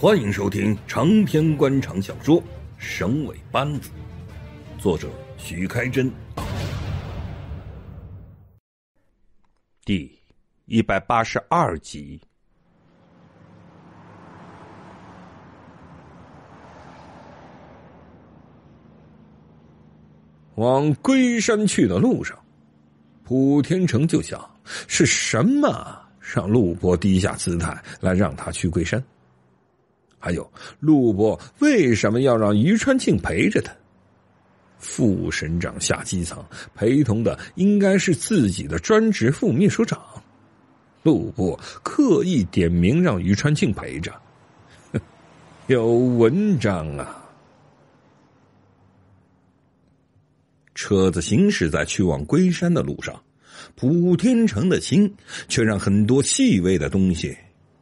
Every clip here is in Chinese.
欢迎收听长篇官场小说《省委班子》，作者许开珍，第一百八十二集。往龟山去的路上，普天成就想：是什么让陆波低下姿态来让他去龟山？还有陆波为什么要让于川庆陪着他？副省长下基层陪同的应该是自己的专职副秘书长，陆波刻意点名让于川庆陪着，有文章啊！车子行驶在去往龟山的路上，普天成的心却让很多细微的东西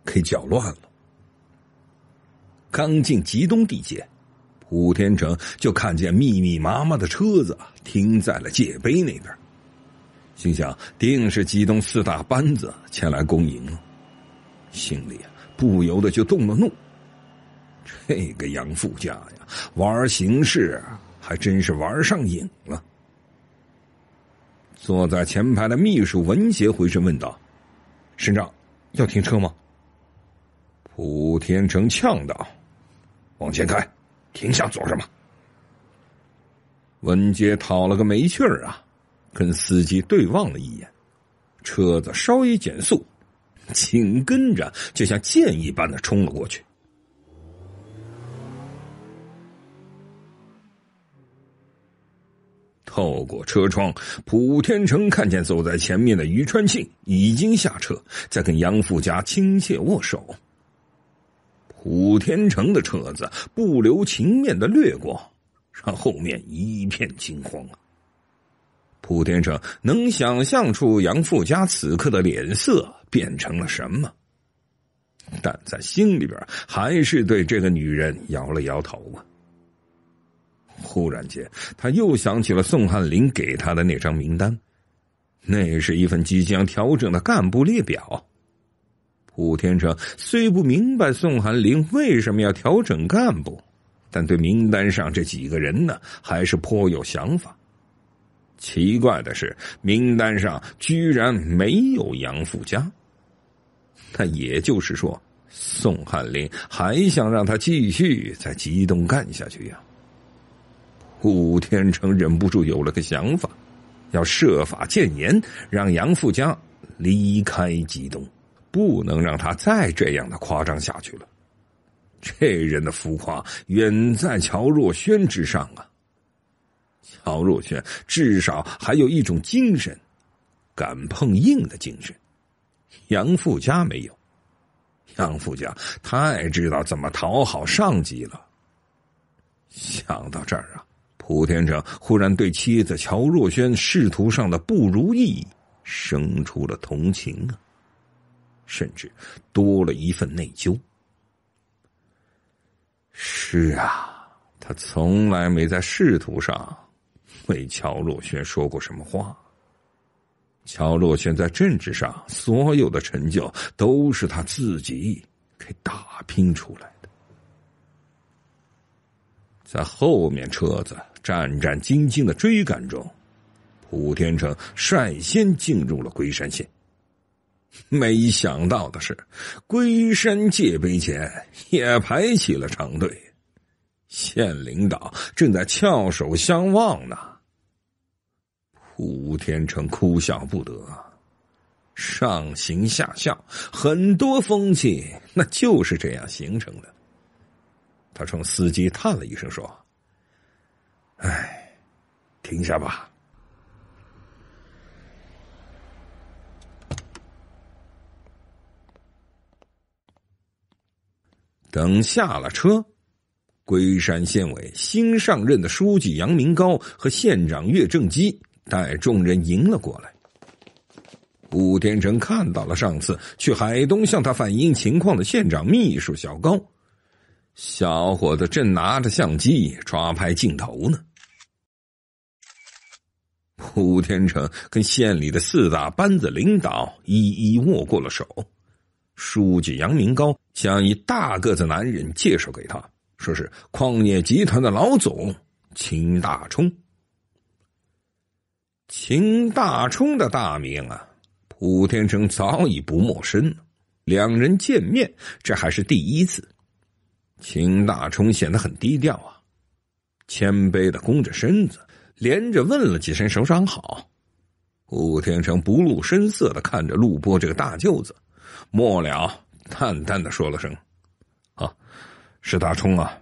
给搅乱了。刚进吉东地界，普天成就看见密密麻麻的车子停在了界碑那边，心想定是吉东四大班子前来恭迎了，心里啊不由得就动了怒。这个杨副驾呀，玩形式还真是玩上瘾了。坐在前排的秘书文杰回身问道：“省长，要停车吗？”普天成呛道。往前开，停下做什么？文杰讨了个没趣儿啊，跟司机对望了一眼，车子稍一减速，紧跟着就像箭一般的冲了过去。透过车窗，普天成看见走在前面的于川庆已经下车，在跟杨富家亲切握手。古天成的车子不留情面的掠过，让后面一片惊慌啊！武天成能想象出杨富家此刻的脸色变成了什么，但在心里边还是对这个女人摇了摇头啊。忽然间，他又想起了宋汉林给他的那张名单，那是一份即将调整的干部列表。武天成虽不明白宋汉林为什么要调整干部，但对名单上这几个人呢，还是颇有想法。奇怪的是，名单上居然没有杨富家。那也就是说，宋汉林还想让他继续在吉东干下去呀。武天成忍不住有了个想法，要设法谏言，让杨富家离开吉东。不能让他再这样的夸张下去了。这人的浮夸远在乔若轩之上啊！乔若轩至少还有一种精神，敢碰硬的精神。杨富家没有，杨富家太知道怎么讨好上级了。想到这儿啊，蒲天成忽然对妻子乔若轩仕途上的不如意生出了同情啊。甚至多了一份内疚。是啊，他从来没在仕途上为乔洛轩说过什么话。乔洛轩在政治上所有的成就，都是他自己给打拼出来的。在后面车子战战兢兢的追赶中，普天成率先进入了龟山县。没想到的是，龟山界碑前也排起了长队，县领导正在翘首相望呢。胡天成哭笑不得，上行下效，很多风气那就是这样形成的。他冲司机叹了一声说：“哎，停下吧。”等下了车，龟山县委新上任的书记杨明高和县长岳正基带众人迎了过来。武天成看到了上次去海东向他反映情况的县长秘书小高，小伙子正拿着相机抓拍镜头呢。武天成跟县里的四大班子领导一一握过了手。书记杨明高想一大个子男人介绍给他，说是矿业集团的老总秦大冲。秦大冲的大名啊，普天成早已不陌生。两人见面，这还是第一次。秦大冲显得很低调啊，谦卑的弓着身子，连着问了几声“首长好”。普天成不露声色的看着陆波这个大舅子。末了，淡淡的说了声：“啊，是大冲啊！”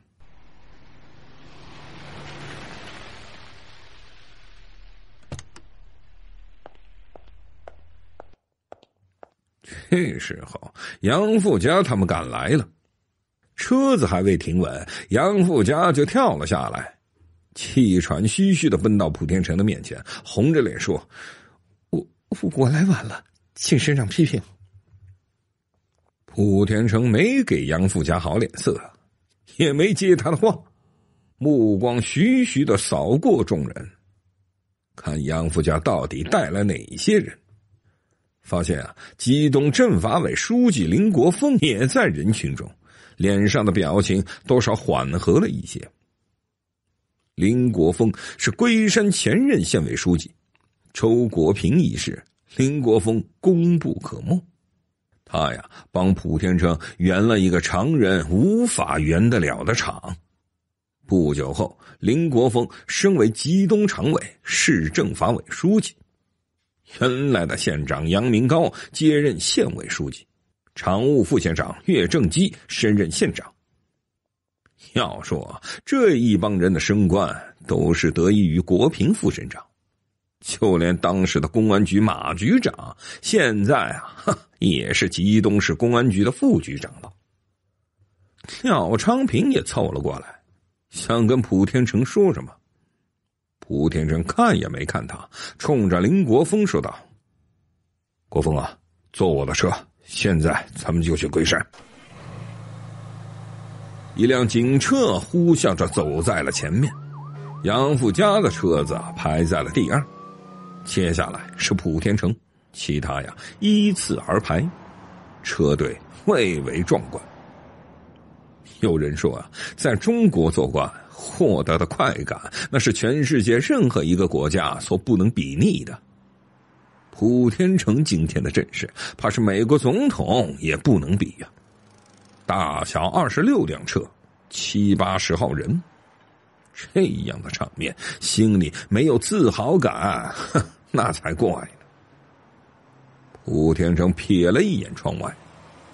这时候，杨富家他们赶来了，车子还未停稳，杨富家就跳了下来，气喘吁吁的奔到蒲天成的面前，红着脸说：“我我来晚了，请省长批评。”武天成没给杨富家好脸色，也没接他的话，目光徐徐的扫过众人，看杨富家到底带来哪些人。发现啊，机动政法委书记林国峰也在人群中，脸上的表情多少缓和了一些。林国峰是龟山前任县委书记，周国平一事，林国峰功不可没。他呀，帮普天成圆了一个常人无法圆得了的场。不久后，林国峰升为吉东常委、市政法委书记，原来的县长杨明高接任县委书记，常务副县长岳正基升任县长。要说这一帮人的升官，都是得益于国平副省长。就连当时的公安局马局长，现在啊 也是吉东市公安局的副局长了。廖昌平也凑了过来，想跟蒲天成说什么。蒲天成看也没看他，冲着林国峰说道：“国峰啊，坐我的车，现在咱们就去龟山。”一辆警车呼啸着走在了前面，杨富家的车子排在了第二。接下来是普天城，其他呀依次而排，车队蔚为壮观。有人说啊，在中国做官获得的快感，那是全世界任何一个国家所不能比拟的。普天城今天的阵势，怕是美国总统也不能比呀。大小二十六辆车，七八十号人，这样的场面，心里没有自豪感，哼。那才怪呢！普天成瞥了一眼窗外，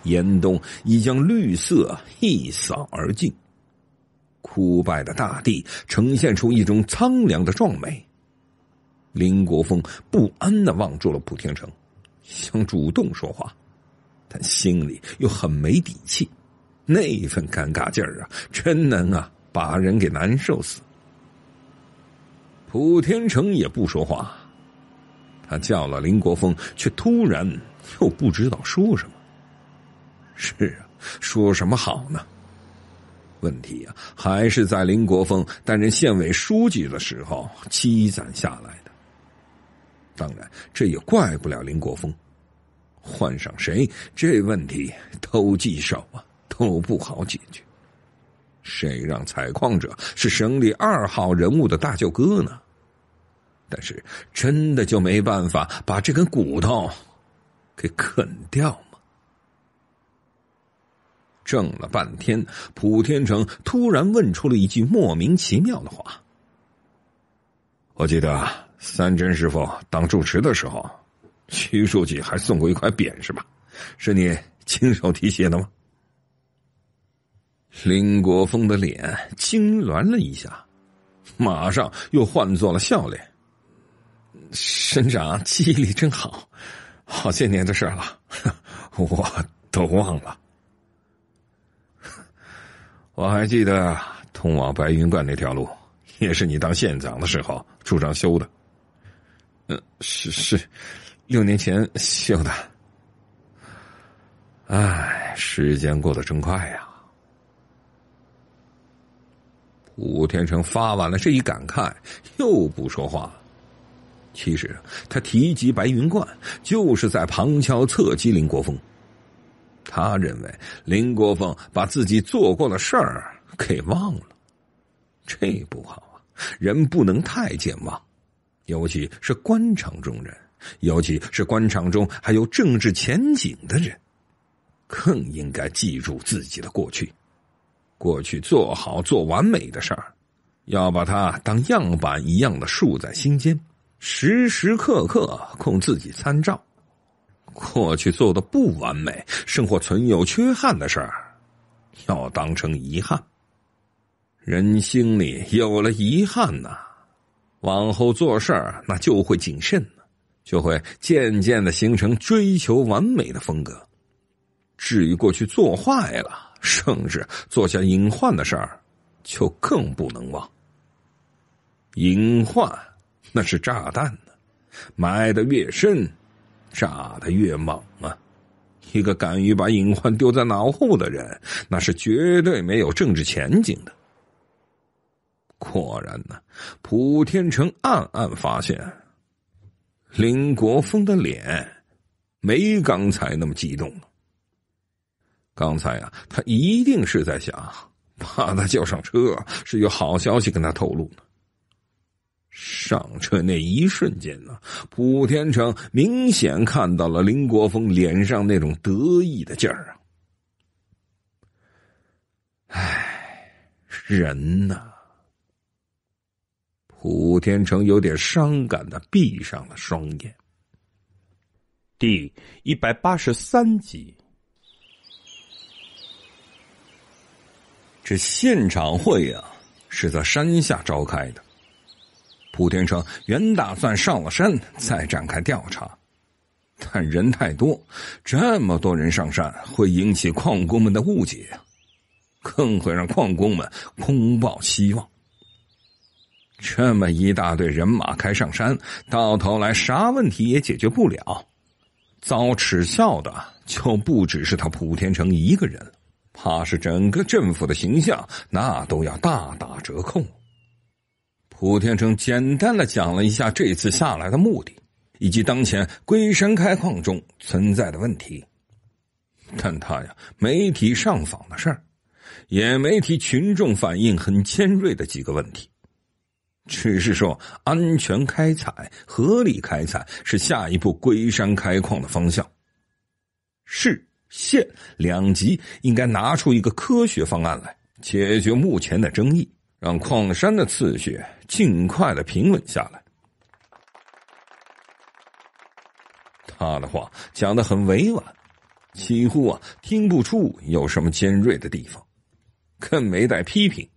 严冬已将绿色一扫而尽，枯败的大地呈现出一种苍凉的壮美。林国峰不安的望住了普天成，想主动说话，但心里又很没底气，那份尴尬劲儿啊，真能啊把人给难受死。普天成也不说话。他叫了林国峰，却突然又不知道说什么。是啊，说什么好呢？问题啊，还是在林国峰担任县委书记的时候积攒下来的。当然，这也怪不了林国峰，换上谁，这问题都棘手啊，都不好解决。谁让采矿者是省里二号人物的大舅哥呢？但是，真的就没办法把这根骨头给啃掉吗？怔了半天，普天成突然问出了一句莫名其妙的话：“我记得三真师傅当住持的时候，徐书记还送过一块匾，是吧？是你亲手题写的吗？”林国峰的脸痉挛了一下，马上又换作了笑脸。省长记忆力真好，好些年的事了，我都忘了。我还记得通往白云观那条路也是你当县长的时候主张修的。嗯，是是，六年前修的。哎，时间过得真快呀！吴天成发完了这一感慨，又不说话。其实他提及白云观，就是在旁敲侧击林国峰。他认为林国峰把自己做过的事儿给忘了，这不好啊！人不能太健忘，尤其是官场中人，尤其是官场中还有政治前景的人，更应该记住自己的过去，过去做好做完美的事儿，要把它当样板一样的竖在心间。时时刻刻供自己参照，过去做的不完美、生活存有缺憾的事儿，要当成遗憾。人心里有了遗憾呢，往后做事儿那就会谨慎，就会渐渐的形成追求完美的风格。至于过去做坏了，甚至做下隐患的事儿，就更不能忘。隐患。那是炸弹呢，埋得越深，炸得越猛啊！一个敢于把隐患丢在脑后的人，那是绝对没有政治前景的。果然呢，普天成暗暗发现，林国峰的脸没刚才那么激动了。刚才啊，他一定是在想，把他叫上车是有好消息跟他透露呢。上车那一瞬间呢，普天成明显看到了林国峰脸上那种得意的劲儿啊！唉，人呐，普天成有点伤感的闭上了双眼。第一百八十三集，这现场会啊，是在山下召开的。蒲天成原打算上了山再展开调查，但人太多，这么多人上山会引起矿工们的误解，更会让矿工们空抱希望。这么一大队人马开上山，到头来啥问题也解决不了，遭耻笑的就不只是他蒲天成一个人了，怕是整个政府的形象那都要大打折扣。胡天成简单的讲了一下这次下来的目的，以及当前龟山开矿中存在的问题，但他呀，没提上访的事儿，也没提群众反映很尖锐的几个问题，只是说安全开采、合理开采是下一步龟山开矿的方向。市、县两级应该拿出一个科学方案来解决目前的争议。让矿山的次序尽快的平稳下来。他的话讲的很委婉，几乎啊听不出有什么尖锐的地方，更没带批评，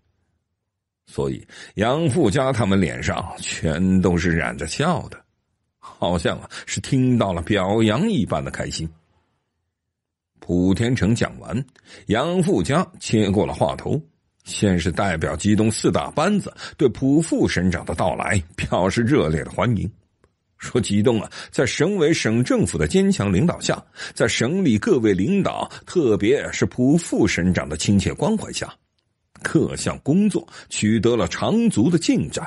所以杨富家他们脸上全都是染着笑的，好像啊是听到了表扬一般的开心。普天成讲完，杨富家接过了话头。先是代表吉东四大班子对普副省长的到来表示热烈的欢迎，说：“吉东啊，在省委省政府的坚强领导下，在省里各位领导，特别是普副省长的亲切关怀下，各项工作取得了长足的进展。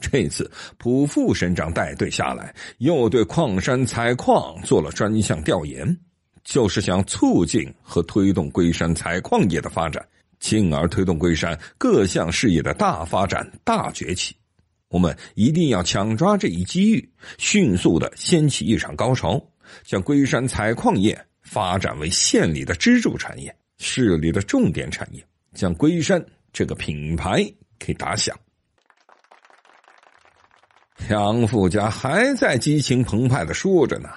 这次普副省长带队下来，又对矿山采矿做了专项调研，就是想促进和推动龟山采矿业的发展。”进而推动龟山各项事业的大发展、大崛起，我们一定要抢抓这一机遇，迅速的掀起一场高潮，将龟山采矿业发展为县里的支柱产业、市里的重点产业，将龟山这个品牌给打响。杨富家还在激情澎湃的说着呢，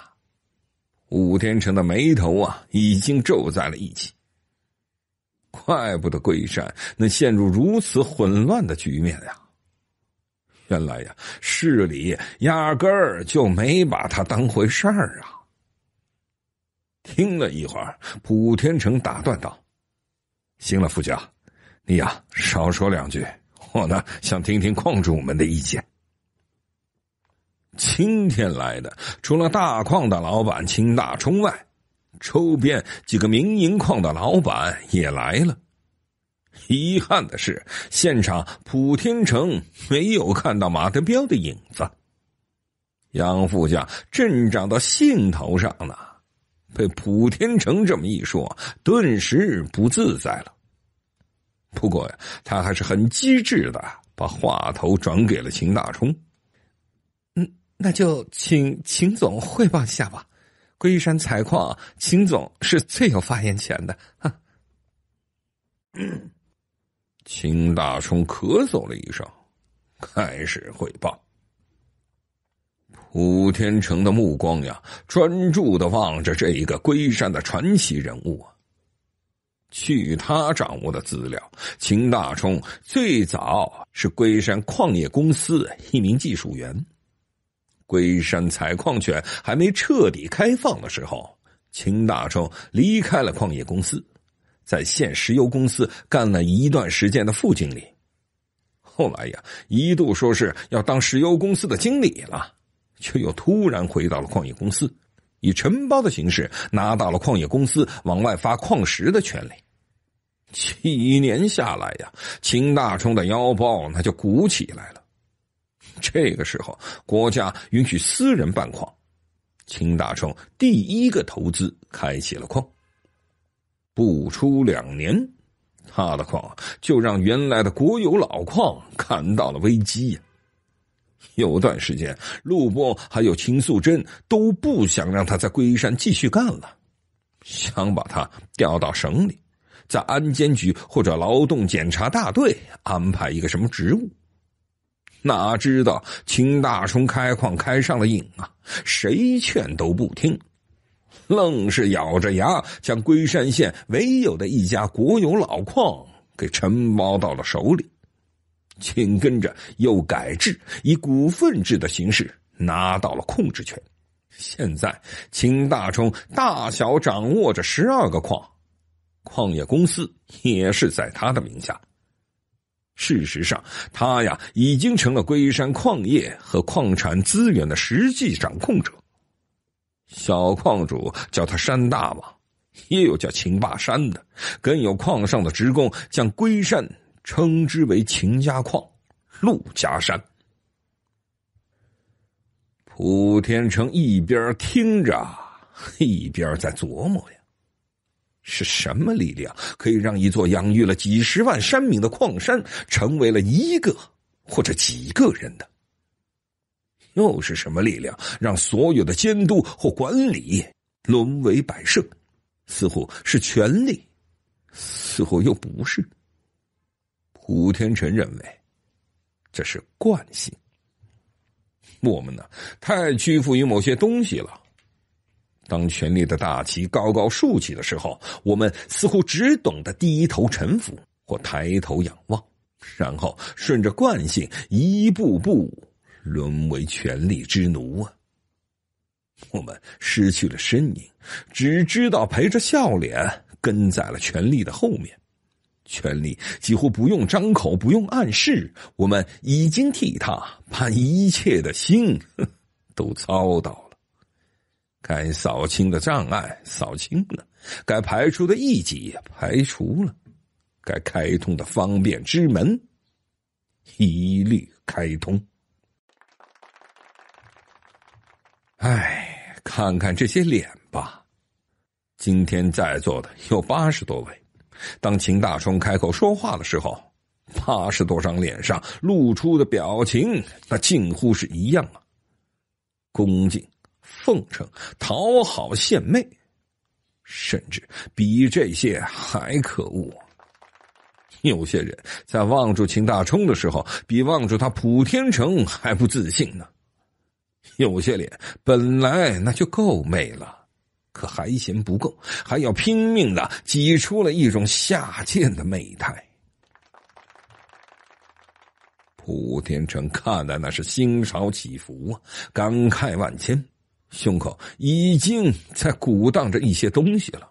武天成的眉头啊已经皱在了一起。怪不得桂山能陷入如此混乱的局面呀！原来呀，市里压根儿就没把他当回事儿啊！听了一会儿，普天成打断道：“行了，副将，你呀少说两句，我呢想听听矿主们的意见。今天来的除了大矿的老板卿大冲外。”周边几个民营矿的老板也来了。遗憾的是，现场普天成没有看到马德彪的影子。杨副将镇长的兴头上呢，被普天成这么一说，顿时不自在了。不过呀，他还是很机智的，把话头转给了秦大冲：“嗯，那就请秦总汇报一下吧。”龟山采矿，秦总是最有发言权的。哈，秦大冲咳嗽了一声，开始汇报。普天成的目光呀，专注的望着这一个龟山的传奇人物啊。据他掌握的资料，秦大冲最早是龟山矿业公司一名技术员。龟山采矿权还没彻底开放的时候，秦大冲离开了矿业公司，在县石油公司干了一段时间的副经理，后来呀，一度说是要当石油公司的经理了，却又突然回到了矿业公司，以承包的形式拿到了矿业公司往外发矿石的权利。几年下来呀，秦大冲的腰包那就鼓起来了。这个时候，国家允许私人办矿，秦大冲第一个投资开启了矿。不出两年，他的矿就让原来的国有老矿看到了危机呀。有段时间，陆波还有秦素贞都不想让他在龟山继续干了，想把他调到省里，在安监局或者劳动检查大队安排一个什么职务。哪知道秦大冲开矿开上了瘾啊！谁劝都不听，愣是咬着牙将龟山县唯有的一家国有老矿给承包到了手里，紧跟着又改制以股份制的形式拿到了控制权。现在秦大冲大小掌握着十二个矿，矿业公司也是在他的名下。事实上，他呀已经成了龟山矿业和矿产资源的实际掌控者。小矿主叫他“山大王”，也有叫“秦霸山”的，更有矿上的职工将龟山称之为“秦家矿”、“陆家山”。普天成一边听着，一边在琢磨呀。是什么力量可以让一座养育了几十万山民的矿山成为了一个或者几个人的？又是什么力量让所有的监督或管理沦为摆设？似乎是权力，似乎又不是。胡天成认为，这是惯性。我们呢，太屈服于某些东西了。当权力的大旗高高竖起的时候，我们似乎只懂得低头臣服或抬头仰望，然后顺着惯性一步步沦为权力之奴啊！我们失去了身影，只知道陪着笑脸跟在了权力的后面。权力几乎不用张口，不用暗示，我们已经替他把一切的心 都操到。了。该扫清的障碍扫清了，该排除的异己排除了，该开通的方便之门一律开通。哎，看看这些脸吧，今天在座的有八十多位。当秦大冲开口说话的时候，八十多张脸上露出的表情，那近乎是一样啊，恭敬。奉承、讨好、献媚，甚至比这些还可恶。有些人在望住秦大冲的时候，比望住他普天成还不自信呢。有些脸本来那就够美了，可还嫌不够，还要拼命的挤出了一种下贱的媚态。普天成看的那是心潮起伏啊，感慨万千。胸口已经在鼓荡着一些东西了。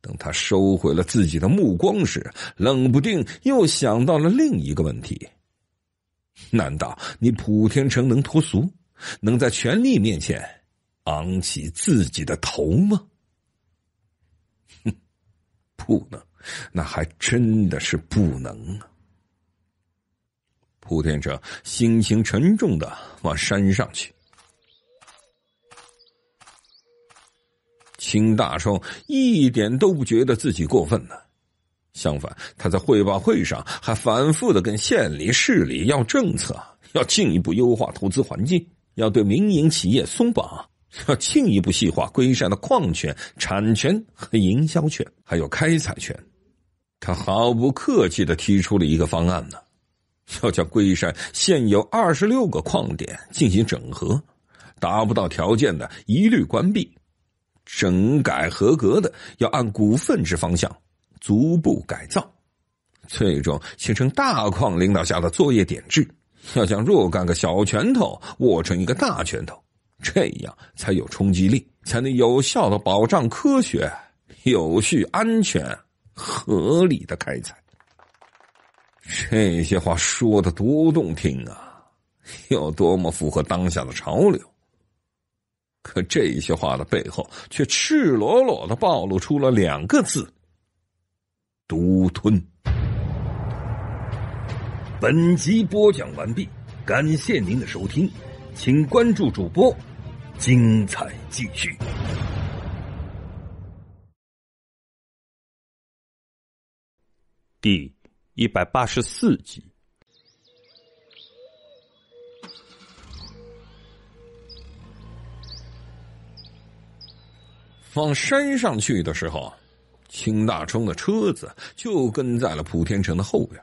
等他收回了自己的目光时，冷不丁又想到了另一个问题：难道你普天成能脱俗，能在权力面前昂起自己的头吗？哼，不能，那还真的是不能啊！普天成心情沉重的往山上去。秦大冲一点都不觉得自己过分呢，相反，他在汇报会上还反复的跟县里、市里要政策，要进一步优化投资环境，要对民营企业松绑，要进一步细化龟山的矿权、产权和营销权，还有开采权。他毫不客气的提出了一个方案呢，要将龟山现有二十六个矿点进行整合，达不到条件的一律关闭。整改合格的要按股份制方向逐步改造，最终形成大矿领导下的作业点制。要将若干个小拳头握成一个大拳头，这样才有冲击力，才能有效的保障科学、有序、安全、合理的开采。这些话说的多动听啊，有多么符合当下的潮流。可这些话的背后，却赤裸裸的暴露出了两个字：独吞。本集播讲完毕，感谢您的收听，请关注主播，精彩继续。第一百八十四集。往山上去的时候，秦大冲的车子就跟在了普天城的后边。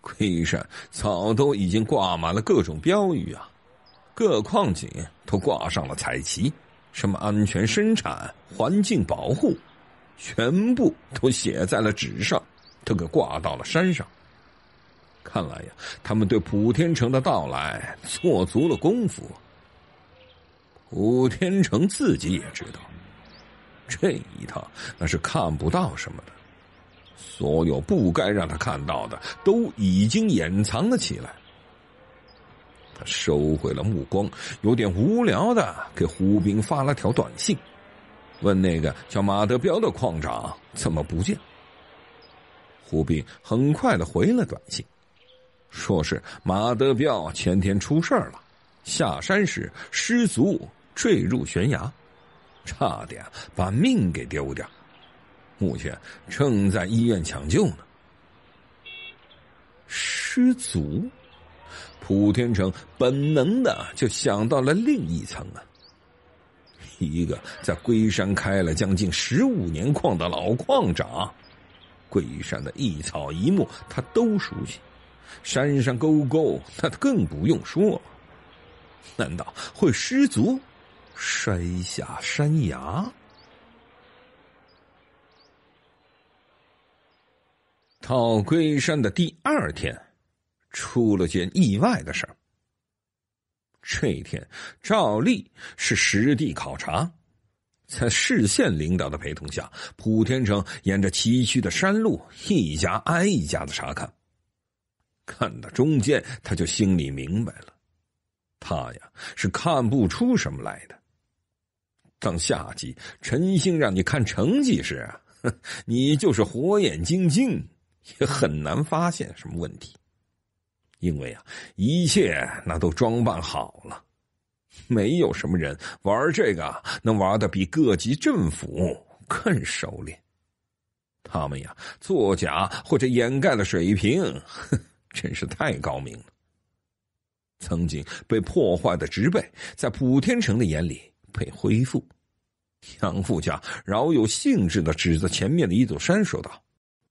亏山早都已经挂满了各种标语啊，各矿井都挂上了彩旗，什么安全生产、环境保护，全部都写在了纸上，都给挂到了山上。看来呀，他们对普天城的到来做足了功夫。普天成自己也知道。这一趟那是看不到什么的，所有不该让他看到的都已经掩藏了起来。他收回了目光，有点无聊的给胡兵发了条短信，问那个叫马德彪的矿长怎么不见。胡兵很快的回了短信，说是马德彪前天出事了，下山时失足坠入悬崖。差点把命给丢掉，目前正在医院抢救呢。失足，普天成本能的就想到了另一层啊。一个在龟山开了将近十五年矿的老矿长，龟山的一草一木他都熟悉，山上沟沟他更不用说。难道会失足？摔下山崖。到龟山的第二天，出了件意外的事儿。这一天照例是实地考察，在市县领导的陪同下，普天成沿着崎岖的山路一家挨一家的查看，看到中间他就心里明白了，他呀是看不出什么来的。当下级陈星让你看成绩时，你就是火眼金睛也很难发现什么问题，因为啊，一切那都装扮好了，没有什么人玩这个能玩的比各级政府更熟练。他们呀，作假或者掩盖了水平，真是太高明了。曾经被破坏的植被，在普天成的眼里。被恢复，杨富家饶有兴致的指着前面的一座山说道：“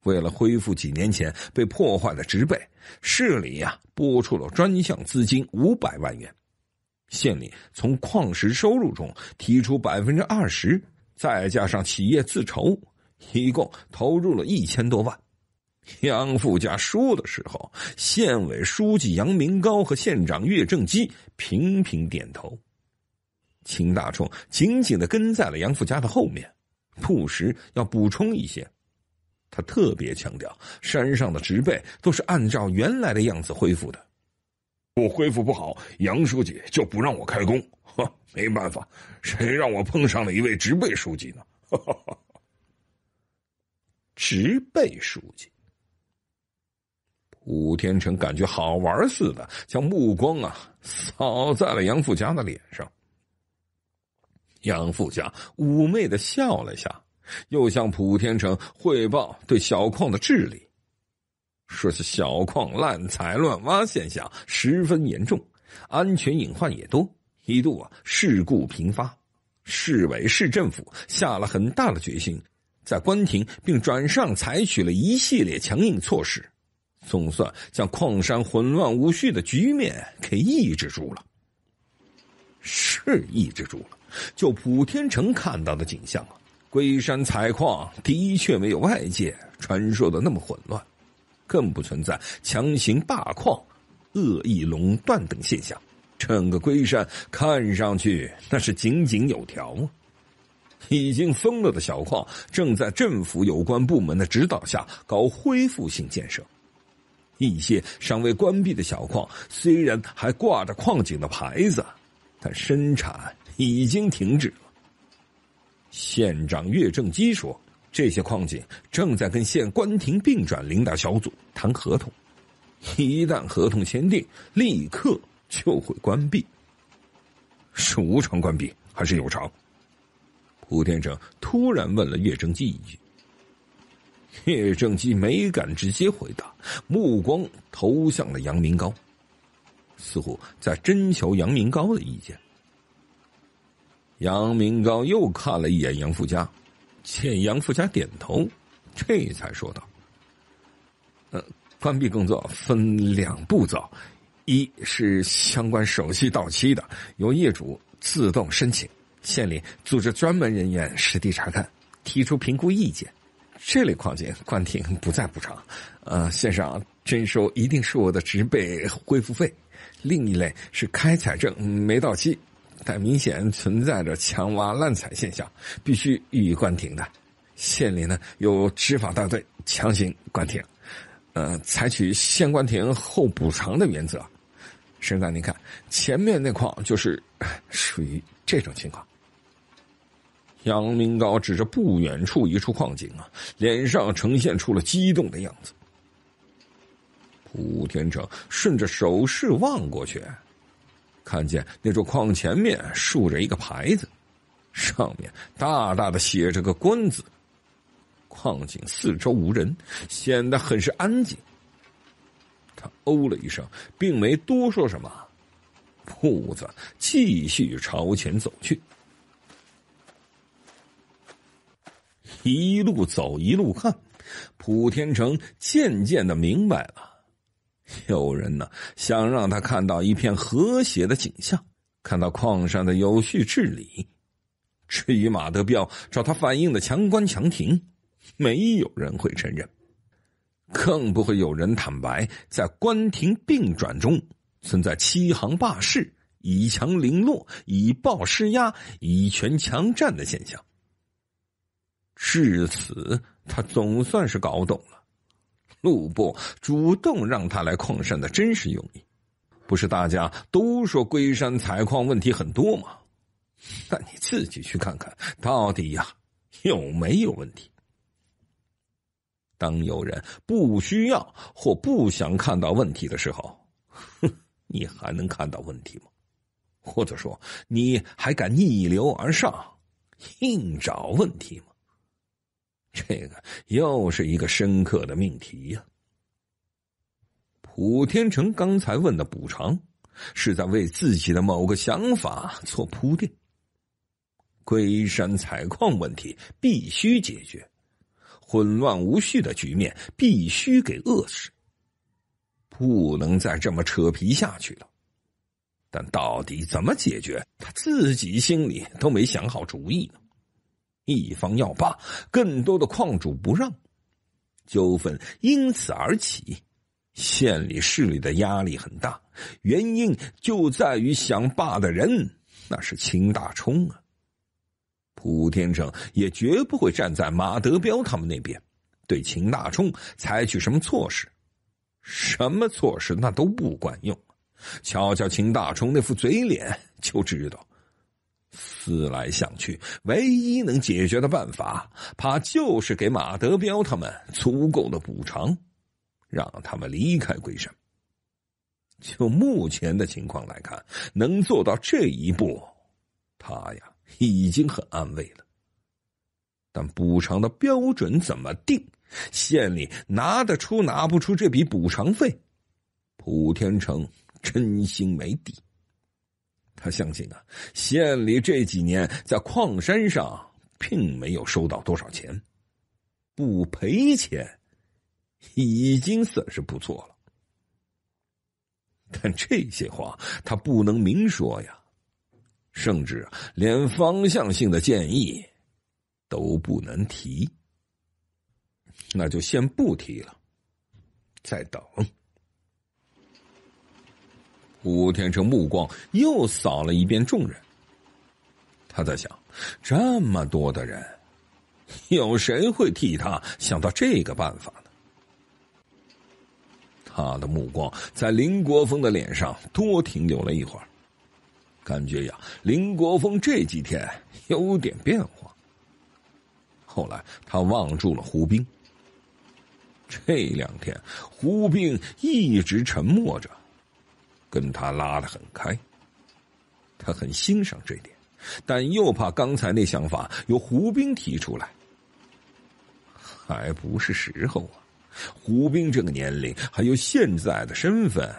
为了恢复几年前被破坏的植被，市里呀拨出了专项资金五百万元，县里从矿石收入中提出百分之二十，再加上企业自筹，一共投入了一千多万。”杨富家说的时候，县委书记杨明高和县长岳正基频频点头。秦大冲紧紧的跟在了杨富家的后面，不时要补充一些。他特别强调，山上的植被都是按照原来的样子恢复的。我恢复不好，杨书记就不让我开工。呵，没办法，谁让我碰上了一位植被书记呢？哈哈！植被书记，武天成感觉好玩似的，将目光啊扫在了杨富家的脸上。杨富家妩媚的笑了下，又向普天成汇报对小矿的治理，说是小矿滥采乱挖现象十分严重，安全隐患也多，一度啊事故频发。市委市政府下了很大的决心，在关停并转上采取了一系列强硬措施，总算将矿山混乱无序的局面给抑制住了，是抑制住了。就普天成看到的景象啊，龟山采矿的确没有外界传说的那么混乱，更不存在强行霸矿、恶意垄断等现象。整个龟山看上去那是井井有条啊。已经封了的小矿，正在政府有关部门的指导下搞恢复性建设；一些尚未关闭的小矿，虽然还挂着矿井的牌子，但生产。已经停止了。县长岳正基说：“这些矿井正在跟县关停并转领导小组谈合同，一旦合同签订，立刻就会关闭。是无偿关闭还是有偿？”蒲天成突然问了岳正基一句。岳正基没敢直接回答，目光投向了杨明高，似乎在征求杨明高的意见。杨明高又看了一眼杨富家，见杨富家点头，这才说道：“呃，关闭工作分两步走，一是相关手续到期的，由业主自动申请，县里组织专门人员实地查看，提出评估意见，这类矿井关停不再补偿。呃，县上征收一定数额的植被恢复费。另一类是开采证没到期。”很明显存在着强挖滥采现象，必须予以关停的。县里呢有执法大队强行关停，呃，采取先关停后补偿的原则。沈总，您看前面那矿就是属于这种情况。杨明高指着不远处一处矿井啊，脸上呈现出了激动的样子。吴天成顺着手势望过去。看见那座矿前面竖着一个牌子，上面大大的写着个“官”字。矿井四周无人，显得很是安静。他哦了一声，并没多说什么，步子继续朝前走去。一路走一路看，普天成渐渐的明白了。有人呢想让他看到一片和谐的景象，看到矿上的有序治理。至于马德彪找他反映的强关强停，没有人会承认，更不会有人坦白在关停并转中存在欺行霸市、以强凌弱、以暴施压、以权强占的现象。至此，他总算是搞懂了。陆布主动让他来矿山的真实用意，不是大家都说龟山采矿问题很多吗？那你自己去看看，到底呀有没有问题？当有人不需要或不想看到问题的时候，哼，你还能看到问题吗？或者说，你还敢逆流而上，硬找问题吗？这个又是一个深刻的命题呀！普天成刚才问的补偿，是在为自己的某个想法做铺垫。龟山采矿问题必须解决，混乱无序的局面必须给遏制，不能再这么扯皮下去了。但到底怎么解决，他自己心里都没想好主意呢。一方要霸，更多的矿主不让，纠纷因此而起。县里市里的压力很大，原因就在于想霸的人那是秦大冲啊。普天成也绝不会站在马德彪他们那边，对秦大冲采取什么措施，什么措施那都不管用。瞧瞧秦大冲那副嘴脸就知道。思来想去，唯一能解决的办法，怕就是给马德彪他们足够的补偿，让他们离开鬼山。就目前的情况来看，能做到这一步，他呀已经很安慰了。但补偿的标准怎么定？县里拿得出拿不出这笔补偿费？普天成真心没底。他相信啊，县里这几年在矿山上并没有收到多少钱，不赔钱已经算是不错了。但这些话他不能明说呀，甚至连方向性的建议都不能提。那就先不提了，再等。吴天成目光又扫了一遍众人，他在想：这么多的人，有谁会替他想到这个办法呢？他的目光在林国峰的脸上多停留了一会儿，感觉呀，林国峰这几天有点变化。后来他望住了胡兵，这两天胡兵一直沉默着。跟他拉得很开，他很欣赏这点，但又怕刚才那想法由胡兵提出来，还不是时候啊。胡兵这个年龄，还有现在的身份，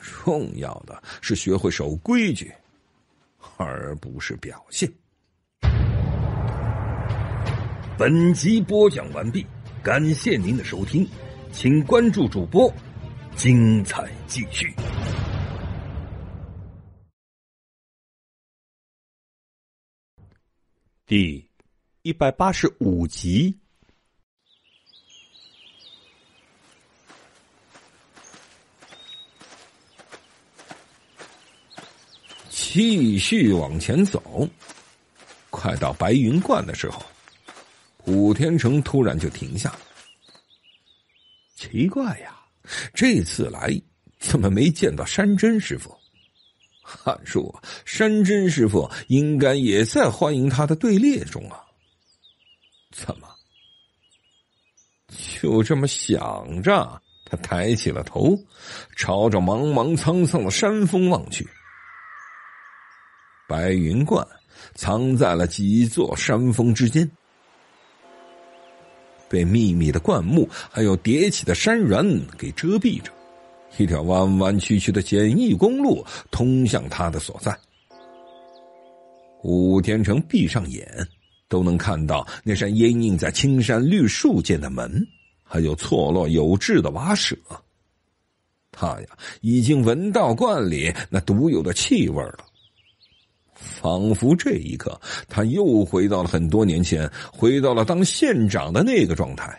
重要的是学会守规矩，而不是表现。本集播讲完毕，感谢您的收听，请关注主播，精彩继续。第一百八十五集，继续往前走。快到白云观的时候，古天成突然就停下。奇怪呀，这次来怎么没见到山珍师傅？汉叔，山珍师傅应该也在欢迎他的队列中啊？怎么？就这么想着，他抬起了头，朝着茫茫苍苍的山峰望去。白云观藏在了几座山峰之间，被密密的灌木还有叠起的山峦给遮蔽着。一条弯弯曲曲的简易公路通向他的所在。武天成闭上眼，都能看到那扇掩映在青山绿树间的门，还有错落有致的瓦舍。他呀，已经闻到罐里那独有的气味了。仿佛这一刻，他又回到了很多年前，回到了当县长的那个状态。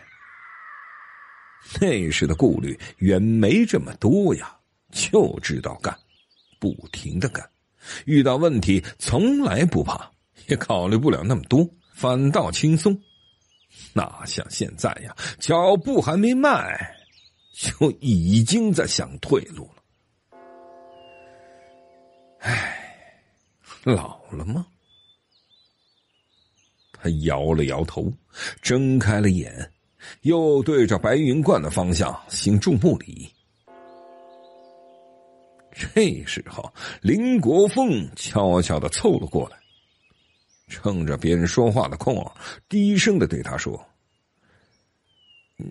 那时的顾虑远没这么多呀，就知道干，不停的干，遇到问题从来不怕，也考虑不了那么多，反倒轻松。哪像现在呀，脚步还没迈，就已经在想退路了。唉，老了吗？他摇了摇头，睁开了眼。又对着白云观的方向行注目礼。这时候，林国凤悄悄的凑了过来，趁着别人说话的空，低声的对他说：“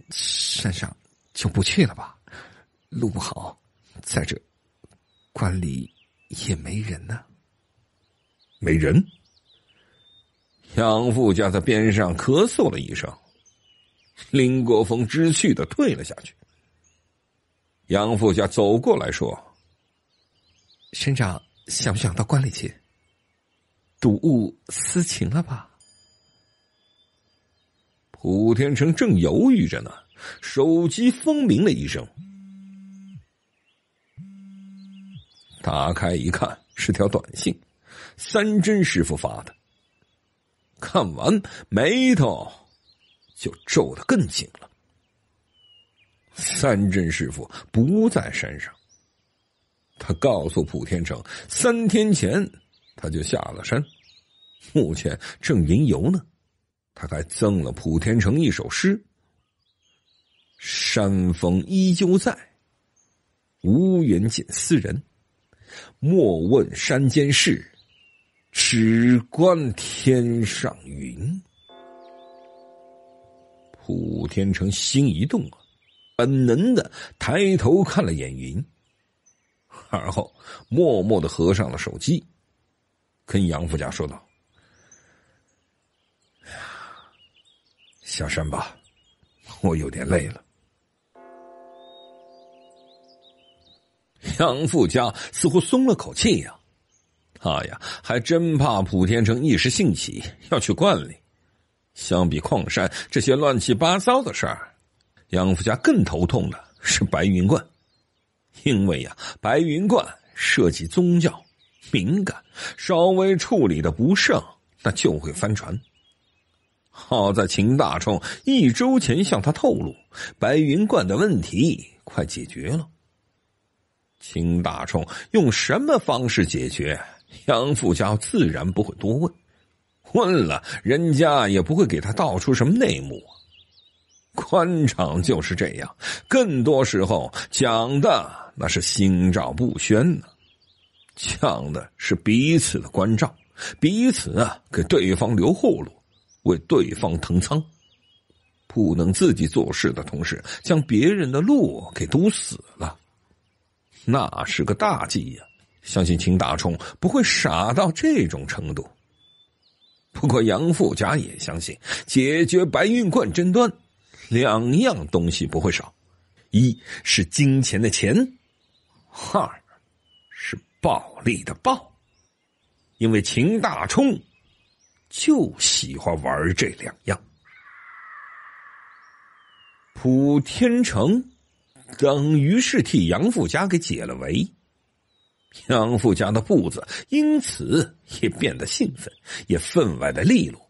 山上就不去了吧？路不好，在这观里也没人呢。没人。”养父家在边上咳嗽了一声。林国峰知趣的退了下去。杨副家走过来说：“省长想不想到关里去？睹物思情了吧？”普天成正犹豫着呢，手机蜂鸣了一声，打开一看是条短信，三真师傅发的。看完，眉头。就皱得更紧了。三真师傅不在山上，他告诉普天成，三天前他就下了山，目前正云游呢。他还赠了普天成一首诗：“山峰依旧在，无云见斯人。莫问山间事，只观天上云。”普天成心一动啊，本能的抬头看了眼云，而后默默的合上了手机，跟杨富家说道：“下山吧，我有点累了。”杨富家似乎松了口气呀，他呀还真怕普天成一时兴起要去观里。相比矿山这些乱七八糟的事儿，杨富家更头痛的是白云观，因为呀，白云观涉及宗教敏感，稍微处理的不慎，那就会翻船。好在秦大冲一周前向他透露，白云观的问题快解决了。秦大冲用什么方式解决，杨富家自然不会多问。问了，人家也不会给他道出什么内幕啊。官场就是这样，更多时候讲的那是心照不宣呢，讲的是彼此的关照，彼此啊给对方留后路，为对方腾仓，不能自己做事的同时将别人的路给堵死了，那是个大忌呀。相信秦大冲不会傻到这种程度。不过，杨富家也相信，解决白云观争端，两样东西不会少：一是金钱的钱，二是暴力的暴。因为秦大冲就喜欢玩这两样。普天成等于是替杨富家给解了围。杨富家的步子因此也变得兴奋，也分外的利落。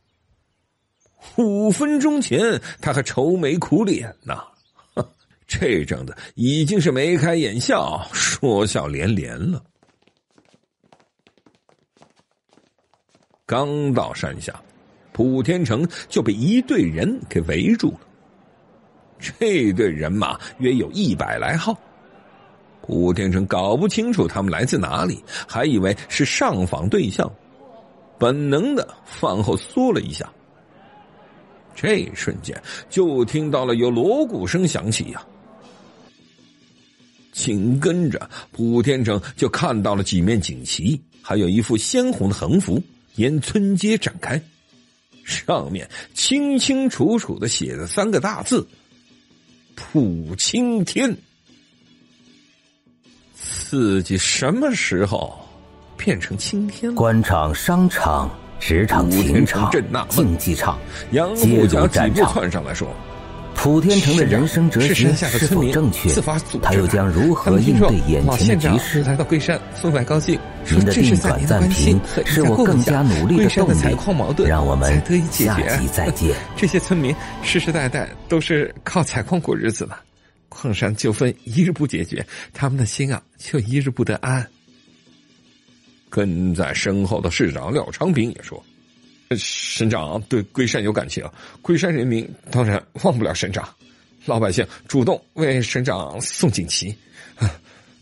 五分钟前他还愁眉苦脸呢，哼，这阵子已经是眉开眼笑，说笑连连了。刚到山下，普天成就被一队人给围住了。这队人马约有一百来号。普天成搞不清楚他们来自哪里，还以为是上访对象，本能的往后缩了一下。这一瞬间，就听到了有锣鼓声响起呀。紧跟着，普天成就看到了几面锦旗，还有一副鲜红的横幅，沿村街展开，上面清清楚楚的写着三个大字：“普青天。”刺激什么时候变成青天？官场、商场、职场、情场、竞技场、江湖战场。普天成的人生哲学是否正确？他又将如何应对眼前的局势？您的定短暂停，是我更加努力的动力。让我们 这些村民世世代代都是靠采矿过日子的。矿山纠纷一日不解决，他们的心啊就一日不得安。跟在身后的市长廖昌平也说：“省长对龟山有感情，龟山人民当然忘不了省长。老百姓主动为省长送锦旗，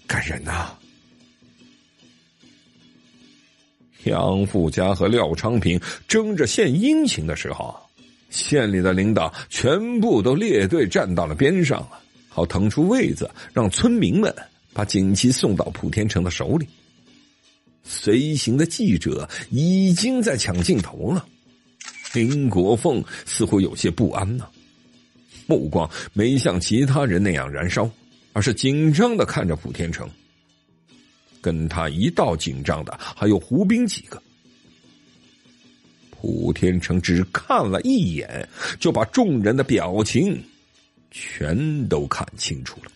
感人呐！”杨富家和廖昌平争着献殷勤的时候，县里的领导全部都列队站到了边上啊。好腾出位子，让村民们把锦旗送到普天成的手里。随行的记者已经在抢镜头了。林国凤似乎有些不安呢，目光没像其他人那样燃烧，而是紧张的看着普天成。跟他一道紧张的还有胡兵几个。普天成只看了一眼，就把众人的表情。全都看清楚了。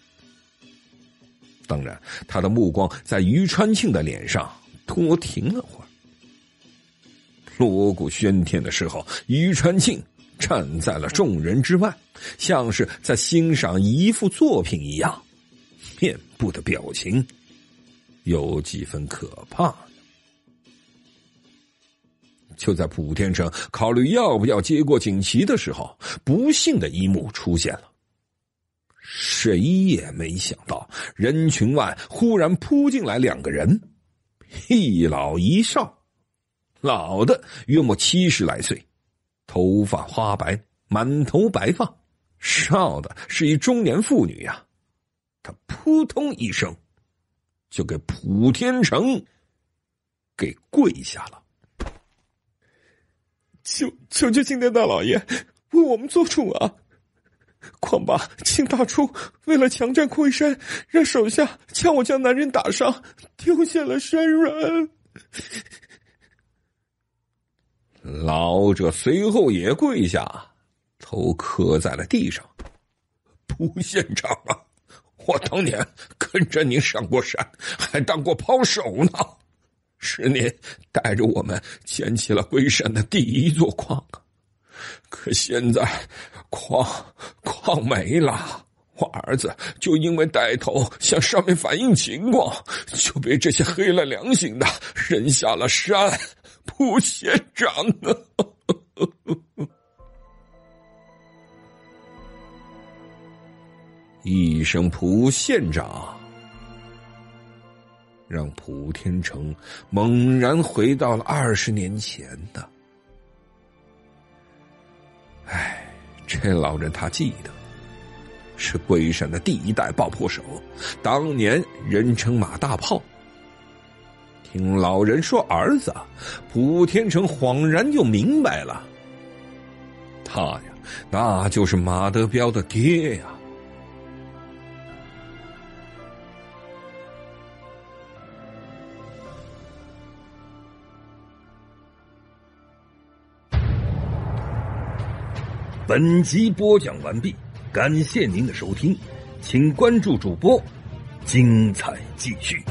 当然，他的目光在于川庆的脸上多停了会儿。锣鼓喧天的时候，于传庆站在了众人之外，像是在欣赏一幅作品一样，面部的表情有几分可怕。就在普天成考虑要不要接过锦旗的时候，不幸的一幕出现了。谁也没想到，人群外忽然扑进来两个人，一老一少，老的约莫七十来岁，头发花白，满头白发；少的是一中年妇女呀，她扑通一声，就给普天成给跪下了，求求求青天大老爷为我们做主啊！矿霸，请大出！为了强占昆山，让手下将我家男人打伤，丢下了山人。老者随后也跪下，头磕在了地上。不现场啊，我当年跟着您上过山，还当过炮手呢，是您带着我们捡起了龟山的第一座矿。可现在，矿矿没了，我儿子就因为带头向上面反映情况，就被这些黑了良心的人下了山，蒲县长啊！一声蒲县长，让蒲天成猛然回到了二十年前的。哎，这老人他记得，是龟山的第一代爆破手，当年人称马大炮。听老人说，儿子普天成恍然就明白了，他呀，那就是马德彪的爹呀。本集播讲完毕，感谢您的收听，请关注主播，精彩继续。